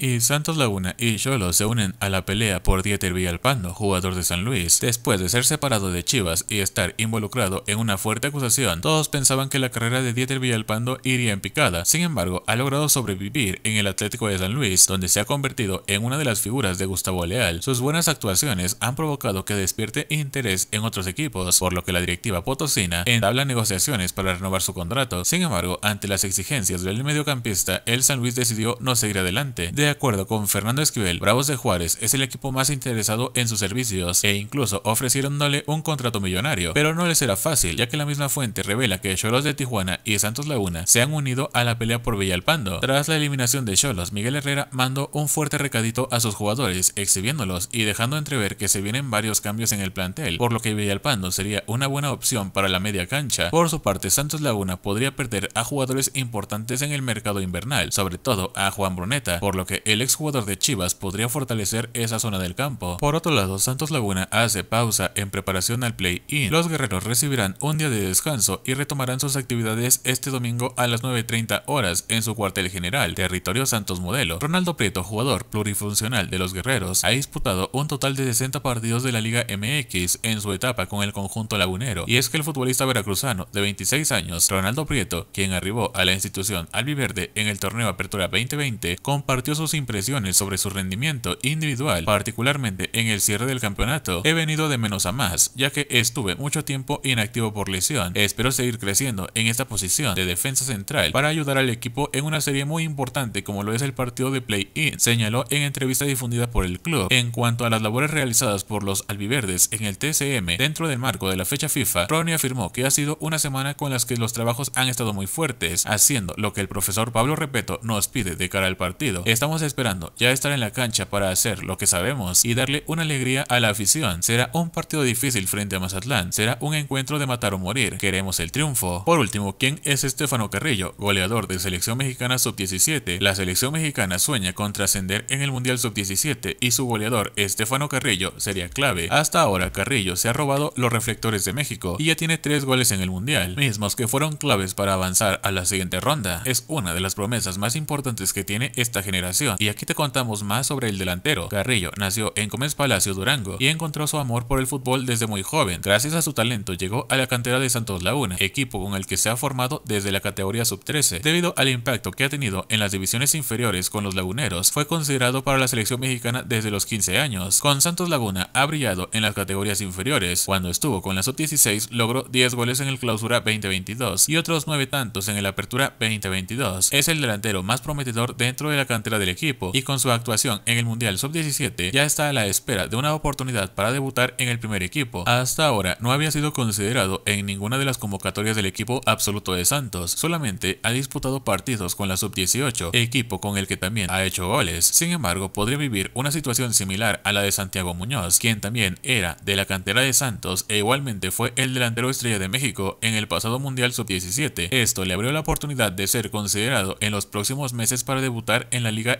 y Santos Laguna y Cholo se unen a la pelea por Dieter Villalpando, jugador de San Luis. Después de ser separado de Chivas y estar involucrado en una fuerte acusación, todos pensaban que la carrera de Dieter Villalpando iría en picada. Sin embargo, ha logrado sobrevivir en el Atlético de San Luis, donde se ha convertido en una de las figuras de Gustavo Leal. Sus buenas actuaciones han provocado que despierte interés en otros equipos, por lo que la directiva potosina entabla negociaciones para renovar su contrato. Sin embargo, ante las exigencias del mediocampista, el San Luis decidió no seguir adelante acuerdo con Fernando Esquivel, Bravos de Juárez es el equipo más interesado en sus servicios e incluso ofreciéndole un contrato millonario, pero no les será fácil, ya que la misma fuente revela que Cholos de Tijuana y Santos Laguna se han unido a la pelea por Villalpando. Tras la eliminación de Cholos, Miguel Herrera mandó un fuerte recadito a sus jugadores, exhibiéndolos y dejando entrever que se vienen varios cambios en el plantel, por lo que Villalpando sería una buena opción para la media cancha. Por su parte, Santos Laguna podría perder a jugadores importantes en el mercado invernal, sobre todo a Juan Bruneta, por lo que el exjugador de Chivas podría fortalecer esa zona del campo. Por otro lado, Santos Laguna hace pausa en preparación al play-in. Los guerreros recibirán un día de descanso y retomarán sus actividades este domingo a las 9.30 horas en su cuartel general, territorio Santos Modelo. Ronaldo Prieto, jugador plurifuncional de los guerreros, ha disputado un total de 60 partidos de la Liga MX en su etapa con el conjunto lagunero. Y es que el futbolista veracruzano de 26 años, Ronaldo Prieto, quien arribó a la institución albiverde en el torneo Apertura 2020, compartió sus impresiones sobre su rendimiento individual, particularmente en el cierre del campeonato. He venido de menos a más, ya que estuve mucho tiempo inactivo por lesión. Espero seguir creciendo en esta posición de defensa central para ayudar al equipo en una serie muy importante como lo es el partido de play-in, señaló en entrevista difundida por el club. En cuanto a las labores realizadas por los albiverdes en el TCM dentro del marco de la fecha FIFA, Ronnie afirmó que ha sido una semana con las que los trabajos han estado muy fuertes, haciendo lo que el profesor Pablo Repeto nos pide de cara al partido. Estamos esperando. Ya estar en la cancha para hacer lo que sabemos y darle una alegría a la afición. Será un partido difícil frente a Mazatlán. Será un encuentro de matar o morir. Queremos el triunfo. Por último, ¿quién es Estefano Carrillo, goleador de selección mexicana sub-17? La selección mexicana sueña con trascender en el Mundial sub-17 y su goleador Estefano Carrillo sería clave. Hasta ahora Carrillo se ha robado los reflectores de México y ya tiene tres goles en el Mundial, mismos que fueron claves para avanzar a la siguiente ronda. Es una de las promesas más importantes que tiene esta generación y aquí te contamos más sobre el delantero. Carrillo nació en Gómez Palacio, Durango, y encontró su amor por el fútbol desde muy joven. Gracias a su talento llegó a la cantera de Santos Laguna, equipo con el que se ha formado desde la categoría sub-13. Debido al impacto que ha tenido en las divisiones inferiores con los laguneros, fue considerado para la selección mexicana desde los 15 años. Con Santos Laguna ha brillado en las categorías inferiores. Cuando estuvo con la sub-16 logró 10 goles en el clausura 2022 y otros 9 tantos en el apertura 2022. Es el delantero más prometedor dentro de la cantera del equipo y con su actuación en el Mundial Sub-17 ya está a la espera de una oportunidad para debutar en el primer equipo. Hasta ahora no había sido considerado en ninguna de las convocatorias del equipo absoluto de Santos, solamente ha disputado partidos con la Sub-18, equipo con el que también ha hecho goles. Sin embargo, podría vivir una situación similar a la de Santiago Muñoz, quien también era de la cantera de Santos e igualmente fue el delantero estrella de México en el pasado Mundial Sub-17. Esto le abrió la oportunidad de ser considerado en los próximos meses para debutar en la Liga